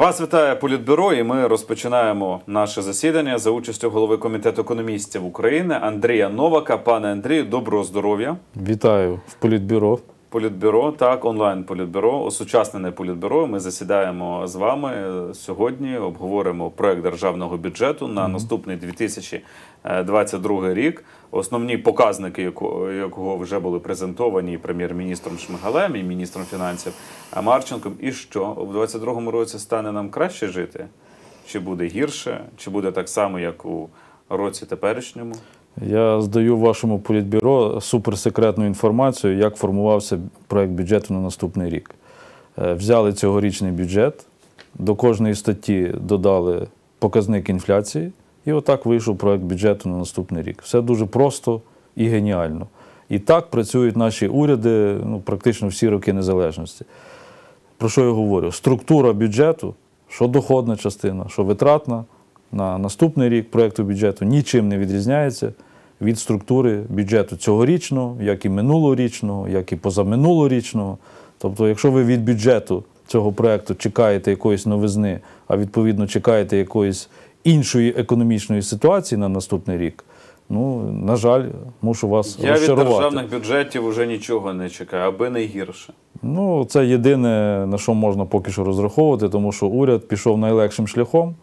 Вас вітає політбюро, і ми розпочинаємо наше засідання за участю голови комітету економістів України Андрія Новака. Пане Андрію, доброго здоров'я! Вітаю в політбюро. Політбюро, так, онлайн політбюро, осучаснене політбюро. Ми засідаємо з вами е, сьогодні. Обговоримо проект державного бюджету на наступний 2022 е, рік. Основні показники, якого вже були презентовані прем'єр-міністром Шмигалем і міністром фінансів Марченком. І що в 2022 році стане нам краще жити? Чи буде гірше, чи буде так само, як у році теперішньому? Я здаю вашому політбюро суперсекретну інформацію, як формувався проєкт бюджету на наступний рік. Е, взяли цьогорічний бюджет, до кожної статті додали показник інфляції, і отак вийшов проєкт бюджету на наступний рік. Все дуже просто і геніально. І так працюють наші уряди ну, практично всі роки незалежності. Про що я говорю? Структура бюджету, що доходна частина, що витратна на наступний рік проєкту бюджету нічим не відрізняється від структури бюджету цьогорічного, як і минулорічного, як і позаминулорічного. Тобто, якщо ви від бюджету цього проєкту чекаєте якоїсь новизни, а відповідно чекаєте якоїсь іншої економічної ситуації на наступний рік. Ну, на жаль, мушу вас Я розчарувати. Я від державних бюджетів вже нічого не чекаю, аби не гірше. Ну, це єдине, на що можна поки що розраховувати, тому що уряд пішов найлегшим шляхом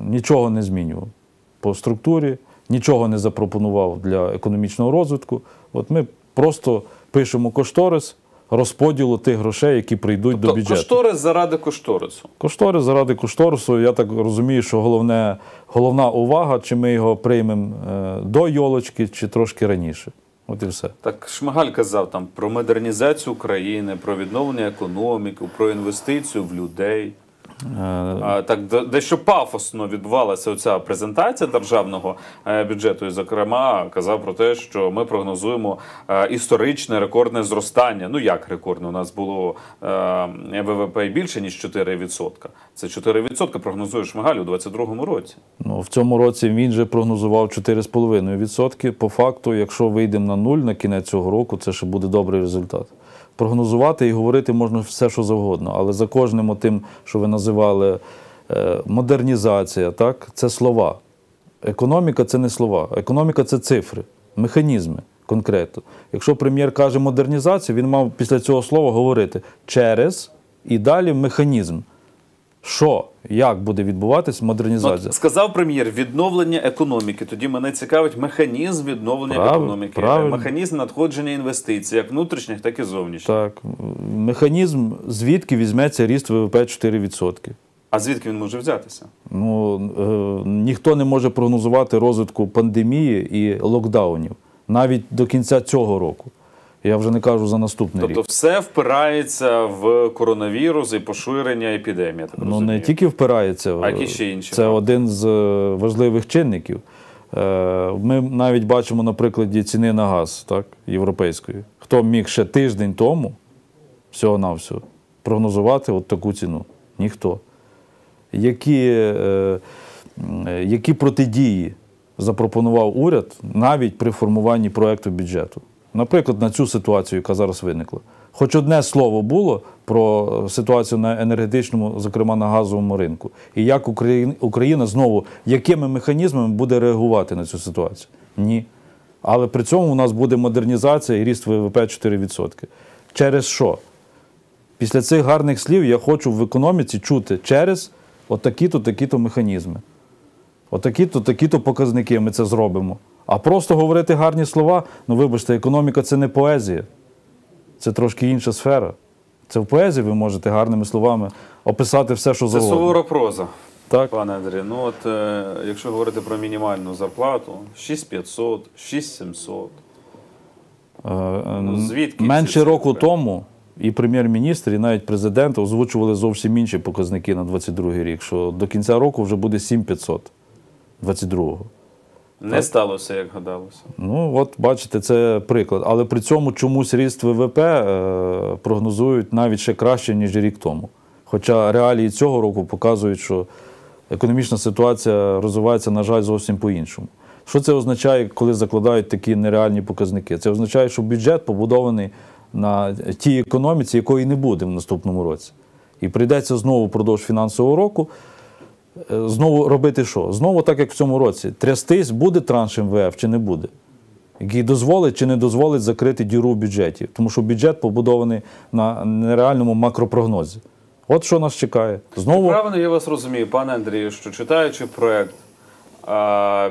нічого не змінював по структурі, нічого не запропонував для економічного розвитку. От ми просто пишемо кошторис розподілу тих грошей, які прийдуть тобто, до бюджету. Кошторис заради кошторису. Кошторис заради кошторису. Я так розумію, що головне, головна увага, чи ми його приймемо е, до йолочки, чи трошки раніше. От і все. Так Шмигаль казав там про модернізацію України, про відновлення економіки, про інвестицію в людей. Так, дещо пафосно відбувалася оця презентація державного е, бюджету. І, зокрема, казав про те, що ми прогнозуємо е, історичне рекордне зростання. Ну як рекордне? У нас було е, ВВП більше ніж 4%. Це 4% прогнозує Шмигаль у 2022 році. Ну в цьому році він же прогнозував 4,5%. По факту, якщо вийдемо на нуль на кінець цього року, це ще буде добрий результат прогнозувати і говорити можна все, що завгодно, але за кожним тим, що ви називали е, модернізація, так, це слова. Економіка це не слова, економіка це цифри, механізми конкретно. Якщо прем'єр каже модернізацію, він мав після цього слова говорити через і далі механізм. Що як буде відбуватись модернізація? Ну, сказав прем'єр відновлення економіки. Тоді мене цікавить механізм відновлення Прав... економіки, правильно. механізм надходження інвестицій, як внутрішніх, так і зовнішніх. Так, механізм звідки візьметься ріст ВВП 4%. А звідки він може взятися? Ну е, ніхто не може прогнозувати розвитку пандемії і локдаунів навіть до кінця цього року. Я вже не кажу за наступний тобто рік. Тобто все впирається в коронавірус і поширення епідемії. так розумію? Ну не тільки впирається, а які ще інші. Це один з е, важливих чинників. Е, ми навіть бачимо на прикладі ціни на газ, так, європейської. Хто міг ще тиждень тому, всього-навсього, прогнозувати от таку ціну? Ніхто. Які, е, Які протидії запропонував уряд навіть при формуванні проекту бюджету? наприклад, на цю ситуацію, яка зараз виникла. Хоч одне слово було про ситуацію на енергетичному, зокрема на газовому ринку, і як Україна знову якими механізмами буде реагувати на цю ситуацію? Ні. Але при цьому у нас буде модернізація і ріст ВВП 4%. Через що? Після цих гарних слів я хочу в економіці чути через отакі-то, такі-то механізми, отакі-то, такі-то показники ми це зробимо. А просто говорити гарні слова, ну вибачте, економіка це не поезія, це трошки інша сфера. Це в поезії ви можете гарними словами описати все, що завгодно. Це сувора проза. Так. Пане Андрію, ну от е, якщо говорити про мінімальну зарплату, 6500, 6700. Е, е, ну, звідки Менше року тому і прем'єр-міністр, і навіть президент озвучували зовсім інші показники на 22 рік, що до кінця року вже буде 7500 22-го. Не сталося, як гадалося. Ну, от бачите, це приклад. Але при цьому чомусь ріст ВВП е, прогнозують навіть ще краще, ніж рік тому. Хоча реалії цього року показують, що економічна ситуація розвивається, на жаль, зовсім по-іншому. Що це означає, коли закладають такі нереальні показники? Це означає, що бюджет побудований на тій економіці, якої не буде в наступному році. І прийдеться знову впродовж фінансового року Е, знову робити що? Знову, так як в цьому році, трястись, буде транш МВФ чи не буде, який дозволить чи не дозволить закрити діру в бюджеті, тому що бюджет побудований на нереальному макропрогнозі. От що нас чекає. Знову правильно я вас розумію, пане Андрію, що читаючи проект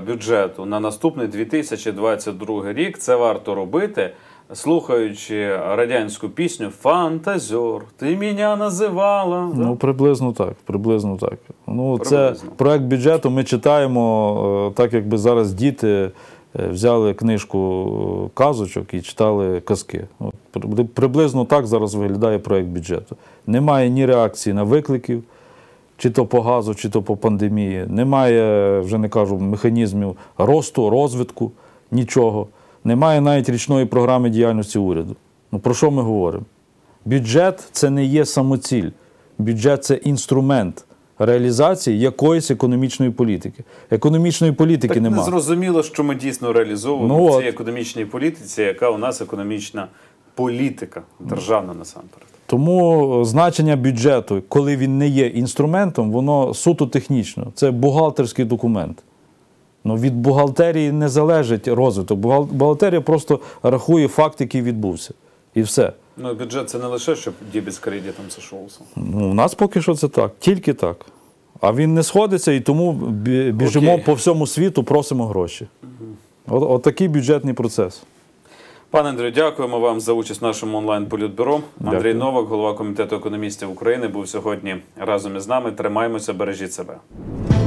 бюджету на наступний 2022 рік, це варто робити. Слухаючи радянську пісню Фантазер, ти мене називала. Ну, приблизно так, приблизно так. Ну, Це проект бюджету ми читаємо, е, так якби зараз діти е, взяли книжку е, казочок і читали казки. приблизно так зараз виглядає проект бюджету. Немає ні реакції на викликів, чи то по газу, чи то по пандемії. Немає, вже не кажу, механізмів росту, розвитку, нічого. Немає навіть річної програми діяльності уряду. Ну про що ми говоримо? Бюджет це не є самоціль, бюджет це інструмент реалізації якоїсь економічної політики. Економічної політики так немає. Зрозуміло, що ми дійсно реалізовуємо ну, в цій економічній політиці, яка у нас економічна політика державна насамперед. Тому е, значення бюджету, коли він не є інструментом, воно суто технічно. Це бухгалтерський документ. Ну, Від бухгалтерії не залежить розвиток. Бухгалтерія просто рахує факт, який відбувся. І все. Ну, бюджет це не лише щоб дібі з кредитом зійшовся. Ну, у нас поки що це так, тільки так. А він не сходиться і тому біжимо Окей. по всьому світу, просимо гроші. Угу. От, от такий бюджетний процес. Пане Андрію, дякуємо вам за участь в нашому онлайн політбюро. Дякую. Андрій Новак, голова комітету економістів України, був сьогодні разом із нами. Тримаємося, бережіть себе.